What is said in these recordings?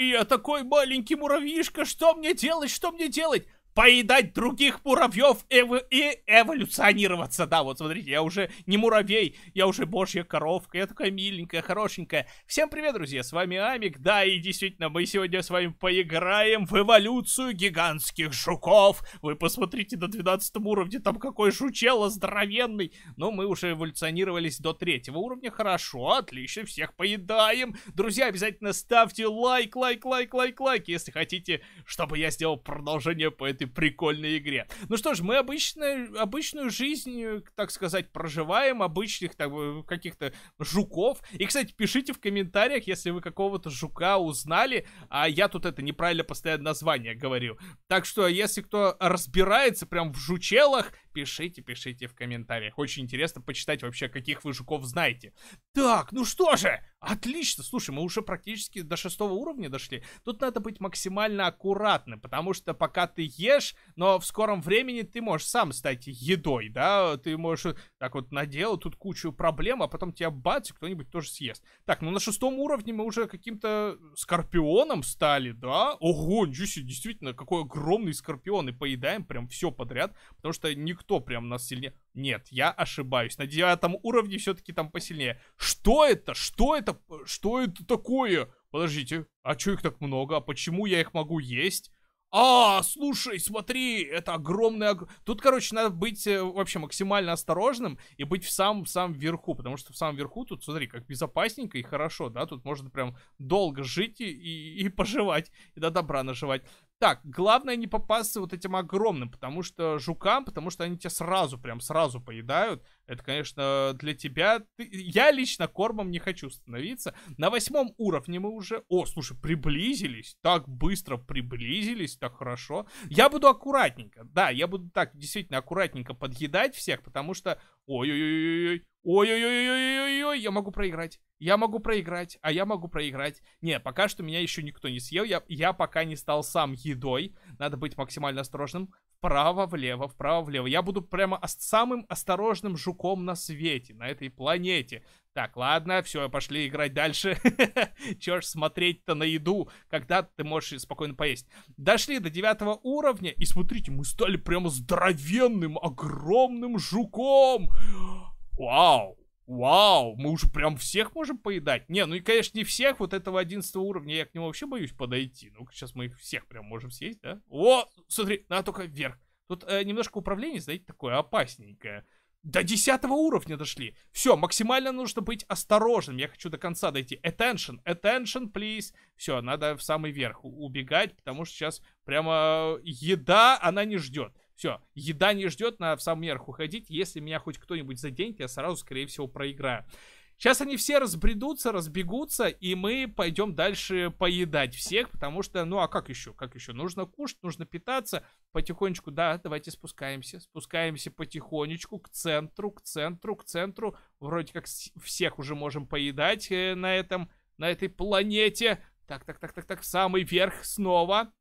Я такой маленький муравьишка, что мне делать, что мне делать? поедать других муравьев эв- и эволюционироваться. Да, вот смотрите, я уже не муравей, я уже божья коровка, я такая миленькая, хорошенькая. Всем привет, друзья, с вами Амик, да, и действительно, мы сегодня с вами поиграем в эволюцию гигантских жуков. Вы посмотрите, до 12 уровня там какой жучело здоровенный. Но мы уже эволюционировались до третьего уровня, хорошо, отлично, всех поедаем. Друзья, обязательно ставьте лайк, лайк, лайк, лайк, лайк, если хотите, чтобы я сделал продолжение по этой прикольной игре. Ну что ж, мы обычно обычную жизнь, э, так сказать, проживаем, обычных так, э, каких-то жуков. И, кстати, пишите в комментариях, если вы какого-то жука узнали, а я тут это неправильно постоянно название говорю. Так что, если кто разбирается прям в жучелах, пишите, пишите в комментариях. Очень интересно почитать вообще, каких вы жуков знаете. Так, ну что же, отлично. Слушай, мы уже практически до шестого уровня дошли. Тут надо быть максимально аккуратным, потому что пока ты ешь, но в скором времени ты можешь сам стать едой, да? Ты можешь так вот наделать тут кучу проблем, а потом тебя бац, кто-нибудь тоже съест. Так, ну на шестом уровне мы уже каким-то скорпионом стали, да? Ого, ничего себе, действительно, какой огромный скорпион. И поедаем прям все подряд, потому что никто кто прям нас сильнее. Нет, я ошибаюсь. На девятом уровне все-таки там посильнее. Что это? Что это? Что это такое? Подождите, а чё их так много? А почему я их могу есть? А, слушай, смотри, это огромное... Тут, короче, надо быть э, вообще максимально осторожным и быть в самом-самом верху, потому что в самом верху тут, смотри, как безопасненько и хорошо, да, тут можно прям долго жить и, и, и пожевать, и до добра наживать. Так, главное не попасться вот этим огромным, потому что жукам, потому что они тебя сразу, прям сразу поедают. Это, конечно, для тебя... Ты... Я лично кормом не хочу становиться. На восьмом уровне мы уже... О, слушай, приблизились. Так быстро приблизились, так хорошо. Я буду аккуратненько. Да, я буду так действительно аккуратненько подъедать всех, потому что ой-ой-ой-ой-ой, ой-ой-ой-ой-ой, я могу проиграть, я могу проиграть, а я могу проиграть. Не, пока что меня еще никто не съел, я, я пока не стал сам едой, надо быть максимально осторожным вправо-влево, вправо-влево. Я буду прямо самым осторожным жуком на свете, на этой планете. Так, ладно, все, пошли играть дальше. Че ж смотреть-то на еду, когда ты можешь спокойно поесть. Дошли до девятого уровня, и смотрите, мы стали прямо здоровенным, огромным жуком. Вау! Вау, мы уже прям всех можем поедать? Не, ну и, конечно, не всех, вот этого 11 уровня я к нему вообще боюсь подойти. ну сейчас мы их всех прям можем съесть, да? О, смотри, надо только вверх. Тут э, немножко управление, знаете, такое опасненькое. До 10 уровня дошли. Все, максимально нужно быть осторожным. Я хочу до конца дойти. Attention, attention, please. Все, надо в самый верх убегать, потому что сейчас прямо еда, она не ждет. Все, еда не ждет, надо в сам верх уходить. Если меня хоть кто-нибудь заденет, я сразу, скорее всего, проиграю. Сейчас они все разбредутся, разбегутся, и мы пойдем дальше поедать всех, потому что, ну а как еще? Как еще? Нужно кушать, нужно питаться. Потихонечку, да, давайте спускаемся. Спускаемся потихонечку к центру, к центру, к центру. Вроде как всех уже можем поедать э, на этом, на этой планете. Так, так, так, так, так, самый верх снова.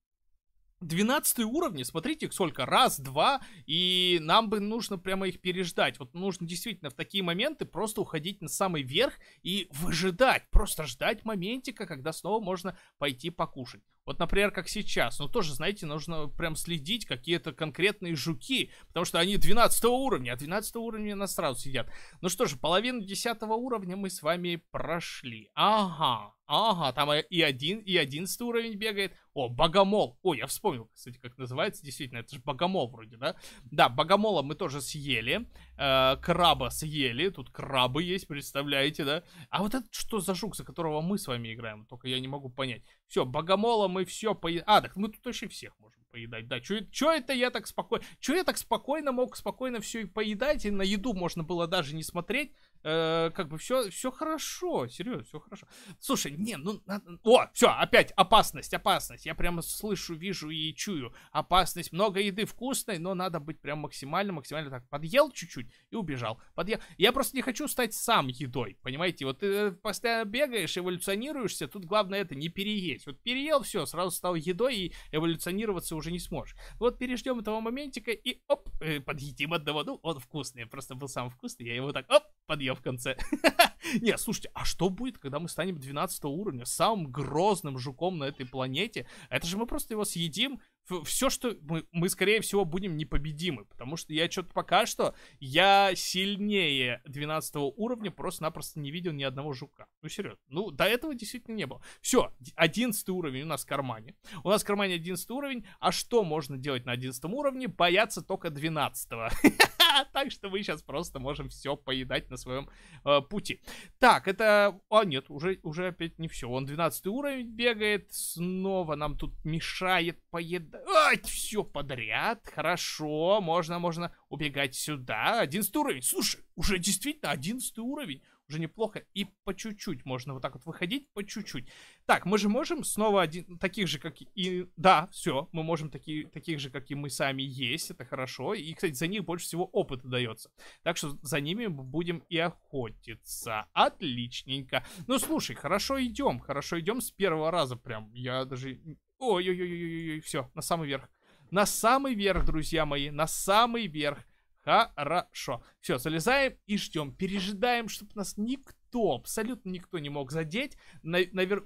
12 уровни, смотрите, сколько, раз, два, и нам бы нужно прямо их переждать. Вот нужно действительно в такие моменты просто уходить на самый верх и выжидать, просто ждать моментика, когда снова можно пойти покушать. Вот, например, как сейчас. Но ну, тоже, знаете, нужно прям следить какие-то конкретные жуки, потому что они 12 уровня, а 12 уровня нас сразу сидят. Ну что же, половину 10 уровня мы с вами прошли. Ага, ага, там и один, и 11 уровень бегает. О, богомол. О, я вспомнил, кстати, как называется. Действительно, это же богомол вроде, да? Да, богомола мы тоже съели. Э, краба съели. Тут крабы есть, представляете, да? А вот это что за жук, за которого мы с вами играем? Только я не могу понять. Все, богомола мы все поедем. А, так мы тут вообще всех можем поедать. Да, что это я так спокойно... Что я так спокойно мог спокойно все и поедать, и на еду можно было даже не смотреть. Э, как бы все, все хорошо, серьезно, все хорошо. Слушай, не, ну, надо... о, все, опять опасность, опасность. Я прямо слышу, вижу и чую опасность. Много еды вкусной, но надо быть прям максимально, максимально так. Подъел чуть-чуть и убежал. Подъел. Я просто не хочу стать сам едой, понимаете? Вот ты э, постоянно бегаешь, эволюционируешься. Тут главное это не переесть. Вот переел, все, сразу стал едой и эволюционироваться уже не сможешь. Вот переждем этого моментика и оп, э, подъедим одного. Ну, он вкусный, просто был самый вкусный. Я его так оп, подъем в конце. Не, слушайте, а что будет, когда мы станем 12 уровня, самым грозным жуком на этой планете? Это же мы просто его съедим. Все, что мы, мы, скорее всего, будем непобедимы, потому что я что-то пока что, я сильнее 12 уровня просто-напросто не видел ни одного жука. Ну, серьезно. Ну, до этого действительно не было. Все, 11 уровень у нас в кармане. У нас в кармане 11 уровень, а что можно делать на 11 уровне? Бояться только 12. Так что мы сейчас просто можем все поедать на своем э, пути. Так, это... А, нет, уже, уже опять не все. Он 12 уровень бегает. Снова нам тут мешает поедать. все подряд. Хорошо, можно, можно убегать сюда. 11 уровень. Слушай, уже действительно 11 уровень уже неплохо. И по чуть-чуть можно вот так вот выходить, по чуть-чуть. Так, мы же можем снова один, таких же, как и... Да, все, мы можем такие, таких же, как и мы сами есть, это хорошо. И, кстати, за них больше всего опыта дается. Так что за ними будем и охотиться. Отличненько. Ну, слушай, хорошо идем, хорошо идем с первого раза прям. Я даже... Ой-ой-ой-ой-ой, все, на самый верх. На самый верх, друзья мои, на самый верх. Хорошо. Все, залезаем и ждем. Пережидаем, чтобы нас никто, абсолютно никто не мог задеть. На, навер...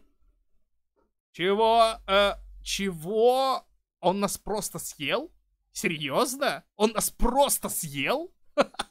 Чего? Э, чего? Он нас просто съел? Серьезно? Он нас просто съел? Ха-ха.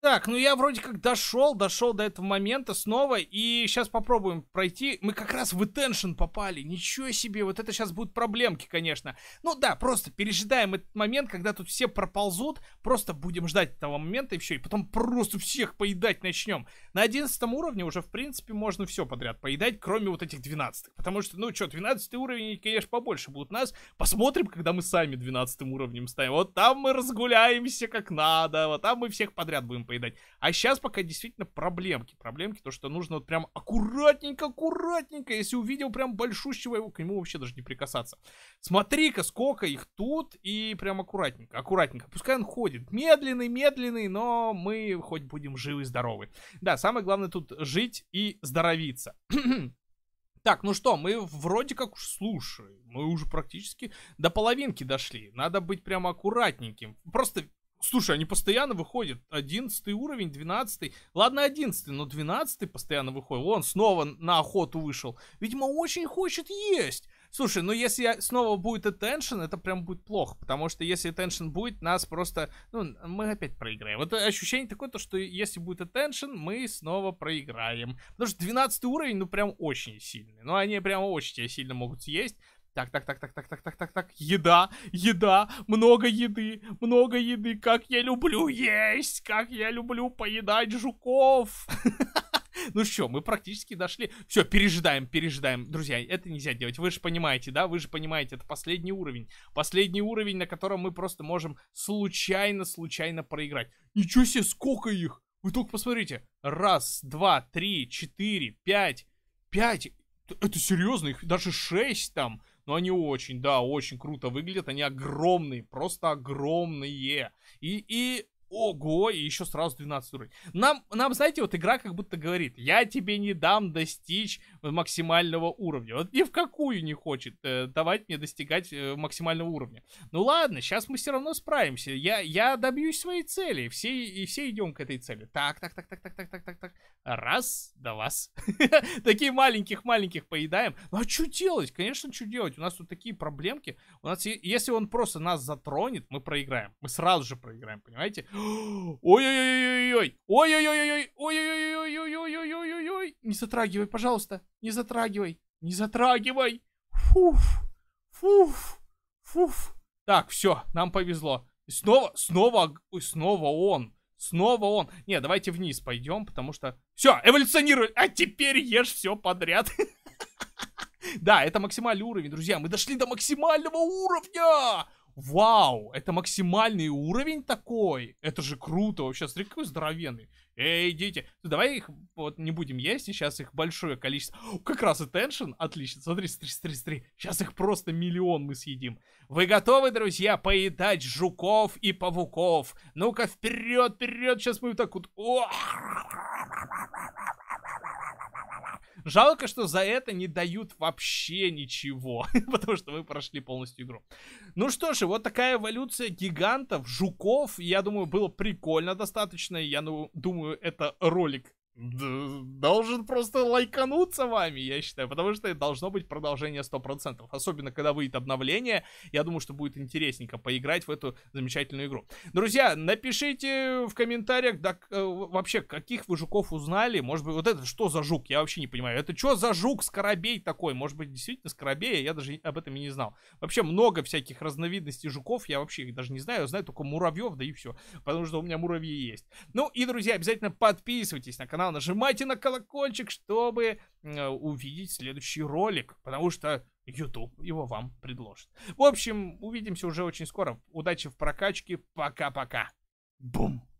Так, ну я вроде как дошел, дошел до этого момента снова, и сейчас попробуем пройти. Мы как раз в attention попали, ничего себе, вот это сейчас будут проблемки, конечно. Ну да, просто пережидаем этот момент, когда тут все проползут, просто будем ждать этого момента и все, и потом просто всех поедать начнем. На 11 уровне уже, в принципе, можно все подряд поедать, кроме вот этих 12 потому что, ну что, 12 уровень, конечно, побольше будут нас. Посмотрим, когда мы сами 12 уровнем станем. Вот там мы разгуляемся как надо, вот там мы всех подряд будем поедать. А сейчас пока действительно проблемки. Проблемки, то что нужно вот прям аккуратненько, аккуратненько. Если увидел прям большущего его, к нему вообще даже не прикасаться. Смотри-ка, сколько их тут. И прям аккуратненько, аккуратненько. Пускай он ходит. Медленный, медленный, но мы хоть будем живы-здоровы. и Да, самое главное тут жить и здоровиться. Так, ну что, мы вроде как, слушаем, мы уже практически до половинки дошли. Надо быть прямо аккуратненьким. Просто Слушай, они постоянно выходят. одиннадцатый уровень, двенадцатый. Ладно, одиннадцатый, но двенадцатый постоянно выходит. Вон, снова на охоту вышел. Видимо, очень хочет есть. Слушай, ну если я, снова будет attention, это прям будет плохо, потому что если attention будет, нас просто, ну, мы опять проиграем. Вот ощущение такое, то, что если будет attention, мы снова проиграем. Потому что 12 уровень, ну, прям очень сильный. Ну, они прям очень сильно могут съесть. Так, так, так, так, так, так, так, так, так. Еда, еда, много еды, много еды. Как я люблю есть, как я люблю поедать жуков. Ну что, мы практически дошли. Все, пережидаем, пережидаем. Друзья, это нельзя делать. Вы же понимаете, да? Вы же понимаете, это последний уровень. Последний уровень, на котором мы просто можем случайно, случайно проиграть. Ничего себе, сколько их! Вы только посмотрите. Раз, два, три, четыре, пять. Пять. Это серьезно, их даже шесть там но они очень, да, очень круто выглядят, они огромные, просто огромные. И, и Ого, и еще сразу 12 уровень. Нам, нам, знаете, вот игра как будто говорит, я тебе не дам достичь максимального уровня. Вот ни в какую не хочет э, давать мне достигать э, максимального уровня. Ну ладно, сейчас мы все равно справимся. Я, я добьюсь своей цели. Все, и все идем к этой цели. Так, так, так, так, так, так, так, так, так. Раз, до вас. Такие маленьких-маленьких поедаем. Ну а что делать? Конечно, что делать? У нас тут такие проблемки. У нас, если он просто нас затронет, мы проиграем. Мы сразу же проиграем, понимаете? Ой-ой-ой-ой-ой! Ой-ой-ой-ой! Ой-ой-ой-ой-ой-ой-ой-ой-ой! Не затрагивай, пожалуйста! Не затрагивай! Не затрагивай! Фуф! Фуф! Фуф! Так, все, нам повезло. И снова, снова, и снова он. Снова он. Не, давайте вниз пойдем, потому что... Все, эволюционируй! А теперь ешь все подряд. Да, это максимальный уровень, друзья. Мы дошли до максимального уровня! Вау, это максимальный уровень такой. Это же круто вообще. Смотри, какой здоровенный. Эй, дети. Ну, давай их вот не будем есть, и сейчас их большое количество. О, как раз attention. Отлично. Смотри, смотри, смотри, смотри. Сейчас их просто миллион мы съедим. Вы готовы, друзья, поедать жуков и павуков? Ну-ка, вперед, вперед. Сейчас мы вот так вот... О! Жалко, что за это не дают вообще ничего, потому что мы прошли полностью игру. Ну что же, вот такая эволюция гигантов, жуков. Я думаю, было прикольно достаточно. Я ну, думаю, это ролик должен просто лайкануться вами, я считаю, потому что должно быть продолжение 100%, особенно когда выйдет обновление, я думаю, что будет интересненько поиграть в эту замечательную игру. Друзья, напишите в комментариях, да, э, вообще, каких вы жуков узнали, может быть, вот это что за жук, я вообще не понимаю, это что за жук, скоробей такой, может быть, действительно скоробей, я даже об этом и не знал. Вообще, много всяких разновидностей жуков, я вообще их даже не знаю, я знаю только муравьев, да и все, потому что у меня муравьи есть. Ну и, друзья, обязательно подписывайтесь на канал, канал, нажимайте на колокольчик, чтобы э, увидеть следующий ролик, потому что YouTube его вам предложит. В общем, увидимся уже очень скоро. Удачи в прокачке. Пока-пока. Бум!